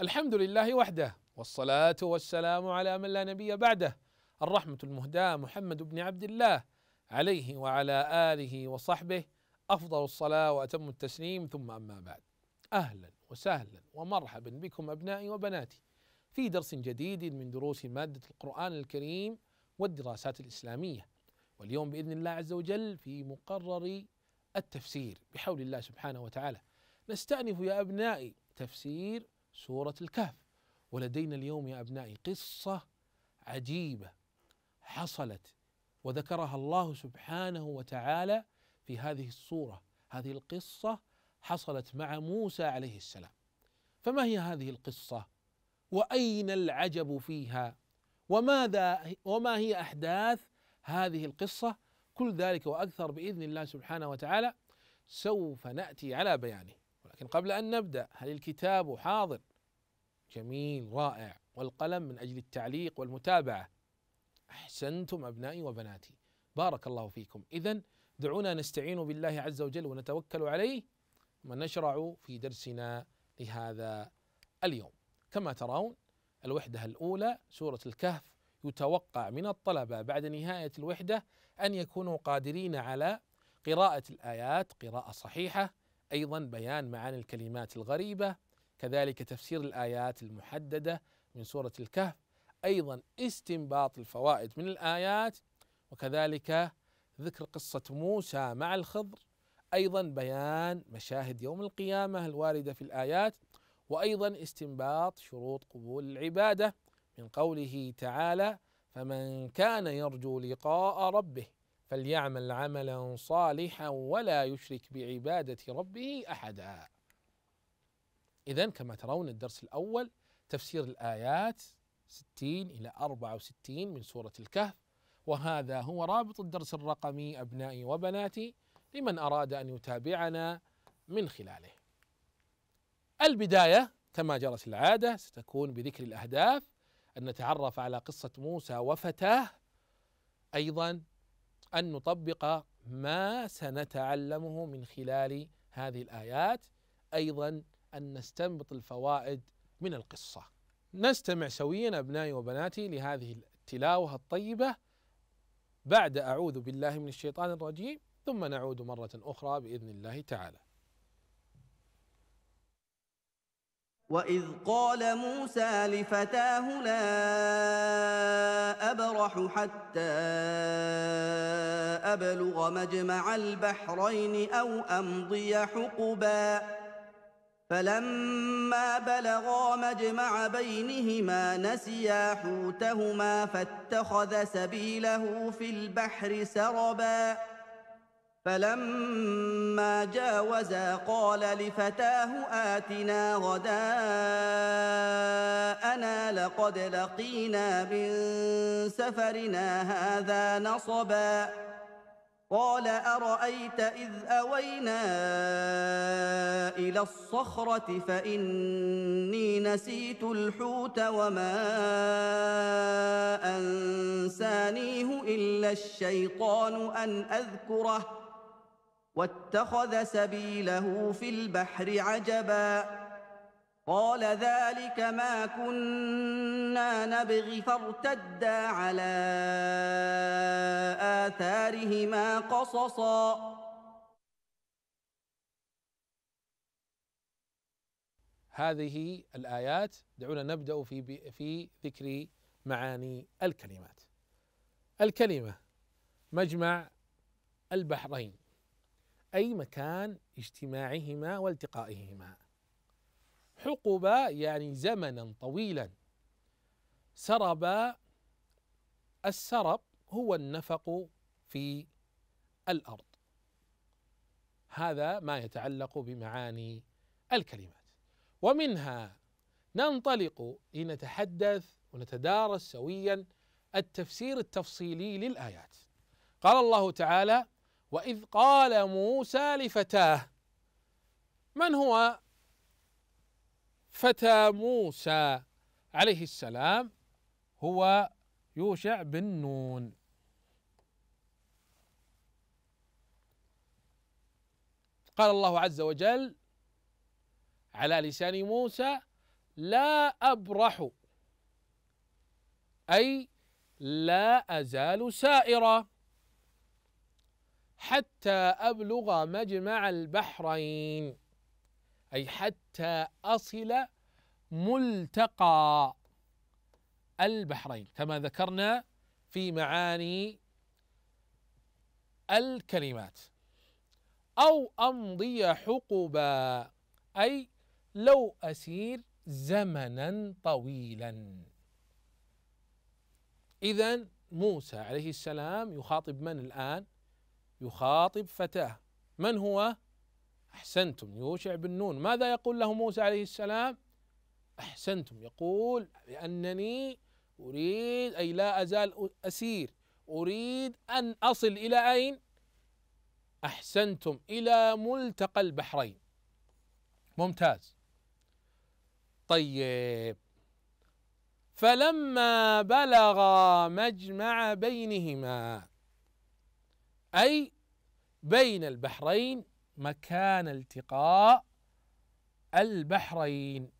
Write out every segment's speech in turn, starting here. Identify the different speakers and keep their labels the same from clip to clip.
Speaker 1: الحمد لله وحده والصلاة والسلام على من لا نبي بعده الرحمة المهداة محمد بن عبد الله عليه وعلى آله وصحبه أفضل الصلاة وأتم التسليم ثم أما بعد أهلا وسهلا ومرحبا بكم أبنائي وبناتي في درس جديد من دروس مادة القرآن الكريم والدراسات الإسلامية واليوم بإذن الله عز وجل في مقرر التفسير بحول الله سبحانه وتعالى نستأنف يا أبنائي تفسير سورة الكهف ولدينا اليوم يا أبنائي قصة عجيبة حصلت وذكرها الله سبحانه وتعالى في هذه الصورة هذه القصة حصلت مع موسى عليه السلام فما هي هذه القصة وأين العجب فيها وماذا وما هي أحداث هذه القصة كل ذلك وأكثر بإذن الله سبحانه وتعالى سوف نأتي على بيانه ولكن قبل أن نبدأ هل الكتاب حاضر جميل رائع والقلم من أجل التعليق والمتابعة أحسنتم أبنائي وبناتي بارك الله فيكم إذا دعونا نستعين بالله عز وجل ونتوكل عليه ونشرع في درسنا لهذا اليوم كما ترون الوحدة الأولى سورة الكهف يتوقع من الطلبة بعد نهاية الوحدة أن يكونوا قادرين على قراءة الآيات قراءة صحيحة أيضا بيان معاني الكلمات الغريبة كذلك تفسير الآيات المحددة من سورة الكهف أيضا استنباط الفوائد من الآيات وكذلك ذكر قصة موسى مع الخضر أيضا بيان مشاهد يوم القيامة الواردة في الآيات وأيضا استنباط شروط قبول العبادة من قوله تعالى فمن كان يرجو لقاء ربه فليعمل عملا صالحا ولا يشرك بعبادة ربه أحدا إذا كما ترون الدرس الأول تفسير الآيات 60 إلى 64 من سورة الكهف وهذا هو رابط الدرس الرقمي أبنائي وبناتي لمن أراد أن يتابعنا من خلاله البداية كما جرت العادة ستكون بذكر الأهداف أن نتعرف على قصة موسى وفتاه أيضا أن نطبق ما سنتعلمه من خلال هذه الآيات أيضا أن نستنبط الفوائد من القصة نستمع سويا أبنائي وبناتي لهذه التلاوة الطيبة بعد أعوذ بالله من الشيطان الرجيم ثم نعود مرة أخرى بإذن
Speaker 2: الله تعالى وإذ قال موسى لفتاه لا أبرح حتى أبلغ مجمع البحرين أو أمضي حقباً فلما بلغا مجمع بينهما نسيا حوتهما فاتخذ سبيله في البحر سربا فلما جاوزا قال لفتاه اتنا غداءنا لقد لقينا من سفرنا هذا نصبا قال ارايت اذ اوينا الى الصخره فاني نسيت الحوت وما انسانيه الا الشيطان ان اذكره واتخذ سبيله في البحر عجبا قال ذلك ما كنا نبغي فارتدا على آثارهما قصصا هذه الآيات
Speaker 1: دعونا نبدأ في في ذكر معاني الكلمات. الكلمة مجمع البحرين أي مكان اجتماعهما والتقائهما. حقبا يعني زمنا طويلا سرب السرب هو النفق في الارض هذا ما يتعلق بمعاني الكلمات ومنها ننطلق لنتحدث ونتدارس سويا التفسير التفصيلي للايات قال الله تعالى واذ قال موسى لفتاه من هو فتى موسى عليه السلام هو يوشع بن نون قال الله عز وجل على لسان موسى لا ابرح اي لا ازال سائرا حتى ابلغ مجمع البحرين أي حتى أصل ملتقى البحرين كما ذكرنا في معاني الكلمات أو أمضي حقبا أي لو أسير زمنا طويلا إذا موسى عليه السلام يخاطب من الآن؟ يخاطب فتاه من هو؟ أحسنتم يوشع بن نون ماذا يقول له موسى عليه السلام أحسنتم يقول لأنني أريد أي لا أزال أسير أريد أن أصل إلى أين أحسنتم إلى ملتقى البحرين ممتاز طيب فلما بلغ مجمع بينهما أي بين البحرين مكان التقاء البحرين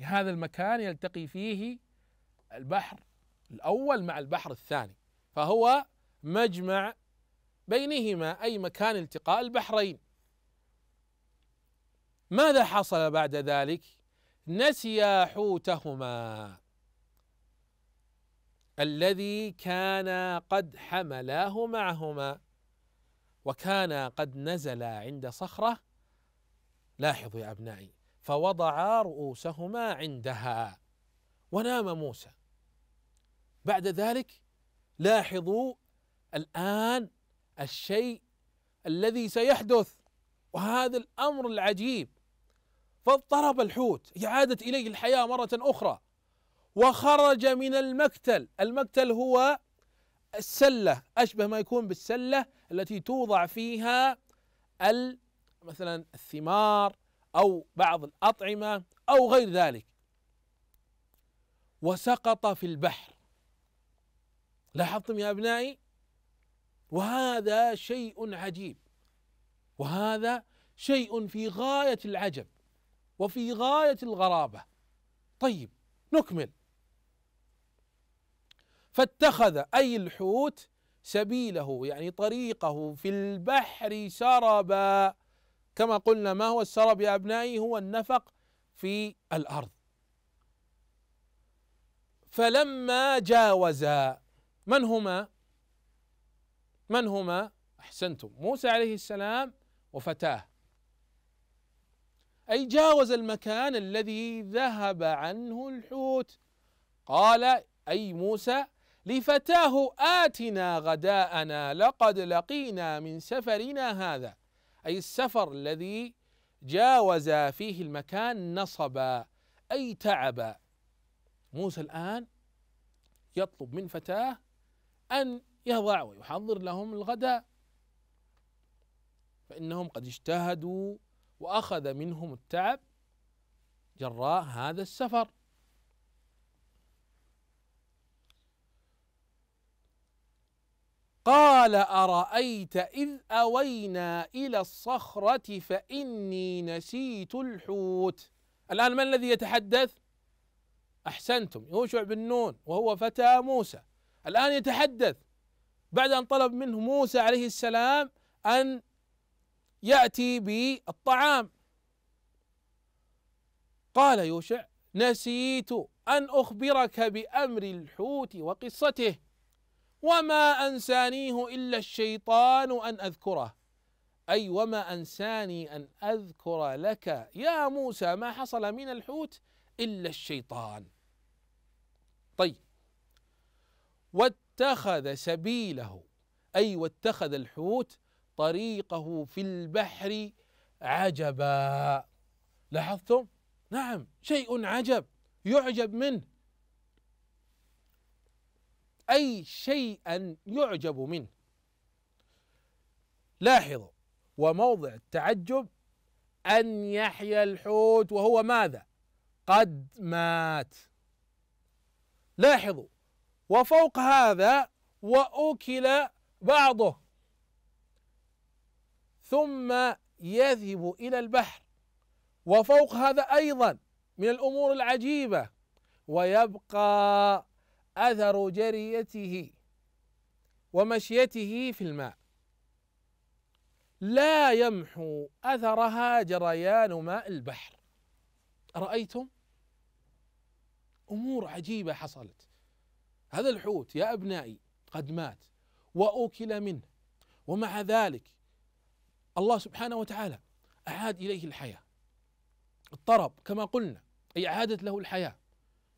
Speaker 1: هذا المكان يلتقي فيه البحر الأول مع البحر الثاني فهو مجمع بينهما أي مكان التقاء البحرين ماذا حصل بعد ذلك نسيا حوتهما الذي كان قد حملاه معهما وكان قد نزل عند صخرة لاحظوا يا أبنائي فوضعا رؤوسهما عندها ونام موسى بعد ذلك لاحظوا الآن الشيء الذي سيحدث وهذا الأمر العجيب فاضطرب الحوت إعادت إليه الحياة مرة أخرى وخرج من المكتل المكتل هو السلة أشبه ما يكون بالسلة التي توضع فيها مثلا الثمار أو بعض الأطعمة أو غير ذلك وسقط في البحر لاحظتم يا أبنائي وهذا شيء عجيب وهذا شيء في غاية العجب وفي غاية الغرابة طيب نكمل فاتخذ أي الحوت سبيله يعني طريقه في البحر سربا كما قلنا ما هو السرب يا أبنائي هو النفق في الأرض فلما جاوزا من هما من هما أحسنتم موسى عليه السلام وفتاه أي جاوز المكان الذي ذهب عنه الحوت قال أي موسى لفتاه آتنا غداءنا لقد لقينا من سفرنا هذا أي السفر الذي جاوز فيه المكان نصبا أي تعبا موسى الآن يطلب من فتاه أن يضع ويحضر لهم الغداء فإنهم قد اجتهدوا وأخذ منهم التعب جراء هذا السفر قال ارايت اذ اوينا الى الصخره فاني نسيت الحوت الان من الذي يتحدث احسنتم يوشع بن نون وهو فتى موسى الان يتحدث بعد ان طلب منه موسى عليه السلام ان ياتي بالطعام قال يوشع نسيت ان اخبرك بامر الحوت وقصته وما أنسانيه إلا الشيطان أن أذكره أي وما أنساني أن أذكر لك يا موسى ما حصل من الحوت إلا الشيطان طيب واتخذ سبيله أي واتخذ الحوت طريقه في البحر عجبا لاحظتم نعم شيء عجب يعجب منه أي شيئا يعجب منه لاحظوا وموضع التعجب أن يحيى الحوت وهو ماذا قد مات لاحظوا وفوق هذا وأكل بعضه ثم يذهب إلى البحر وفوق هذا أيضا من الأمور العجيبة ويبقى أثر جريته ومشيته في الماء لا يمحو أثرها جريان ماء البحر أرأيتم أمور عجيبة حصلت هذا الحوت يا أبنائي قد مات وأوكل منه ومع ذلك الله سبحانه وتعالى أعاد إليه الحياة اضطرب كما قلنا أي أعادت له الحياة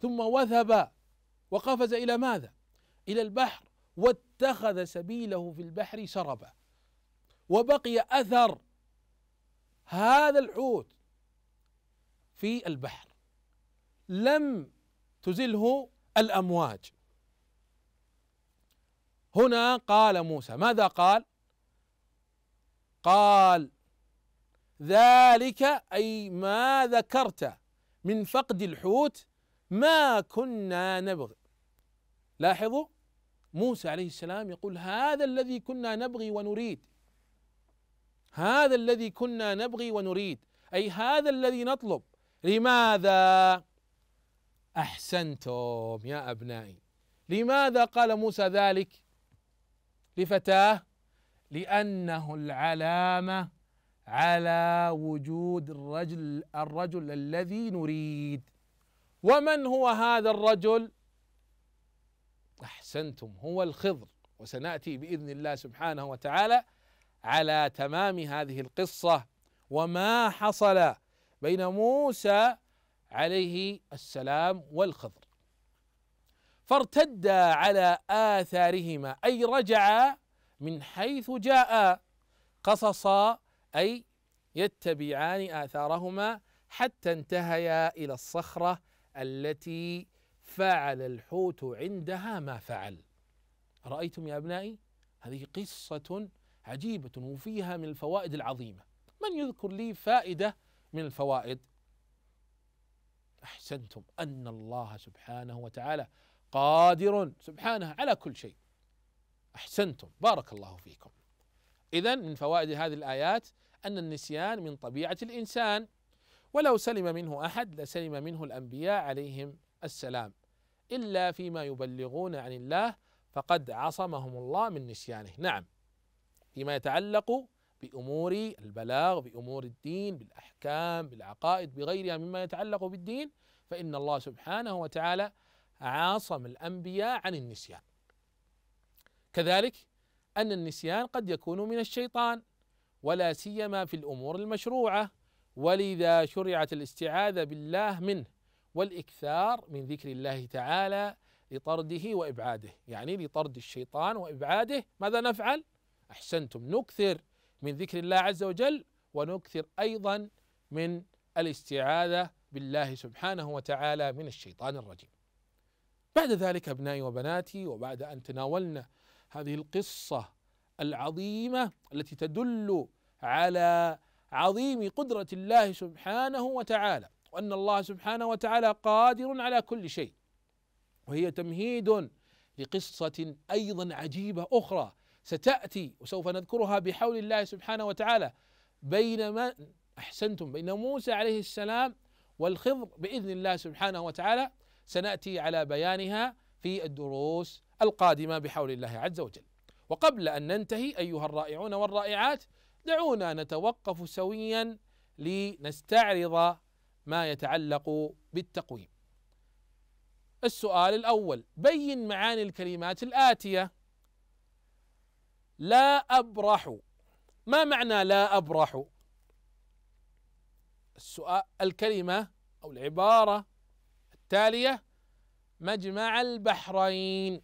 Speaker 1: ثم وثب وقفز إلى ماذا؟ إلى البحر واتخذ سبيله في البحر سربا وبقي أثر هذا الحوت في البحر لم تزله الأمواج هنا قال موسى ماذا قال؟ قال ذلك أي ما ذكرت من فقد الحوت ما كنا نبغي لاحظوا موسى عليه السلام يقول هذا الذي كنا نبغي ونريد هذا الذي كنا نبغي ونريد اي هذا الذي نطلب لماذا احسنتم يا ابنائي لماذا قال موسى ذلك لفتاه لانه العلامه على وجود الرجل الرجل الذي نريد ومن هو هذا الرجل احسنتم هو الخضر وسناتي باذن الله سبحانه وتعالى على تمام هذه القصه وما حصل بين موسى عليه السلام والخضر فارتد على آثارهما أي رجع من حيث جاء قصصا أي يتبعان آثارهما حتى انتهيا إلى الصخرة التي فعل الحوت عندها ما فعل أرأيتم يا أبنائي هذه قصة عجيبة وفيها من الفوائد العظيمة من يذكر لي فائدة من الفوائد أحسنتم أن الله سبحانه وتعالى قادر سبحانه على كل شيء أحسنتم بارك الله فيكم إذا من فوائد هذه الآيات أن النسيان من طبيعة الإنسان ولو سلم منه أحد لسلم منه الأنبياء عليهم السلام إلا فيما يبلغون عن الله فقد عصمهم الله من نسيانه نعم فيما يتعلق بأمور البلاغ بأمور الدين بالأحكام بالعقائد بغيرها مما يتعلق بالدين فإن الله سبحانه وتعالى عاصم الأنبياء عن النسيان كذلك أن النسيان قد يكون من الشيطان ولا سيما في الأمور المشروعة ولذا شرعت الاستعاذة بالله منه والاكثار من ذكر الله تعالى لطرده وابعاده، يعني لطرد الشيطان وابعاده، ماذا نفعل؟ احسنتم نكثر من ذكر الله عز وجل ونكثر ايضا من الاستعاذه بالله سبحانه وتعالى من الشيطان الرجيم. بعد ذلك ابنائي وبناتي وبعد ان تناولنا هذه القصه العظيمه التي تدل على عظيم قدره الله سبحانه وتعالى وأن الله سبحانه وتعالى قادر على كل شيء وهي تمهيد لقصة أيضا عجيبة أخرى ستأتي وسوف نذكرها بحول الله سبحانه وتعالى بين من أحسنتم بين موسى عليه السلام والخضر بإذن الله سبحانه وتعالى سنأتي على بيانها في الدروس القادمة بحول الله عز وجل وقبل أن ننتهي أيها الرائعون والرائعات دعونا نتوقف سويا لنستعرض ما يتعلق بالتقويم السؤال الأول بين معاني الكلمات الآتية لا أبرح ما معنى لا أبرح السؤال الكلمة أو العبارة التالية مجمع البحرين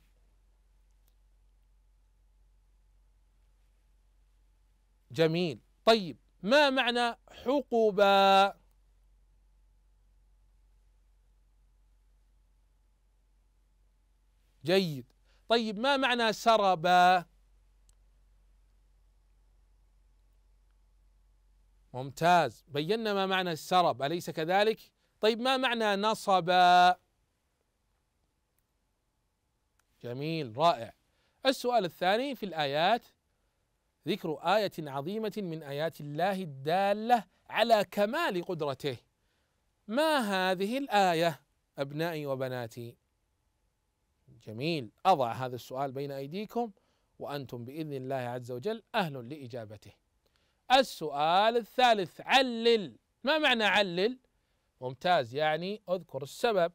Speaker 1: جميل طيب ما معنى حقبا جيد طيب ما معنى سربا ممتاز بينا ما معنى السرب أليس كذلك طيب ما معنى نصب جميل رائع السؤال الثاني في الآيات ذكر آية عظيمة من آيات الله الدالة على كمال قدرته ما هذه الآية أبنائي وبناتي جميل أضع هذا السؤال بين أيديكم وأنتم بإذن الله عز وجل أهل لإجابته السؤال الثالث علل ما معنى علل؟ ممتاز يعني اذكر السبب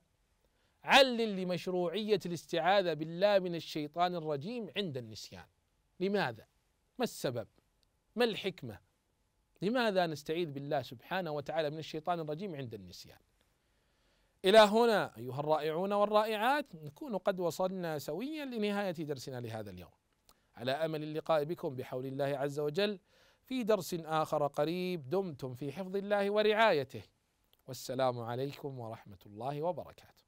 Speaker 1: علل لمشروعية الاستعاذة بالله من الشيطان الرجيم عند النسيان لماذا؟ ما السبب؟ ما الحكمة؟ لماذا نستعيذ بالله سبحانه وتعالى من الشيطان الرجيم عند النسيان؟ إلى هنا أيها الرائعون والرائعات نكون قد وصلنا سويا لنهاية درسنا لهذا اليوم على أمل اللقاء بكم بحول الله عز وجل في درس آخر قريب دمتم في حفظ الله ورعايته والسلام عليكم ورحمة الله وبركاته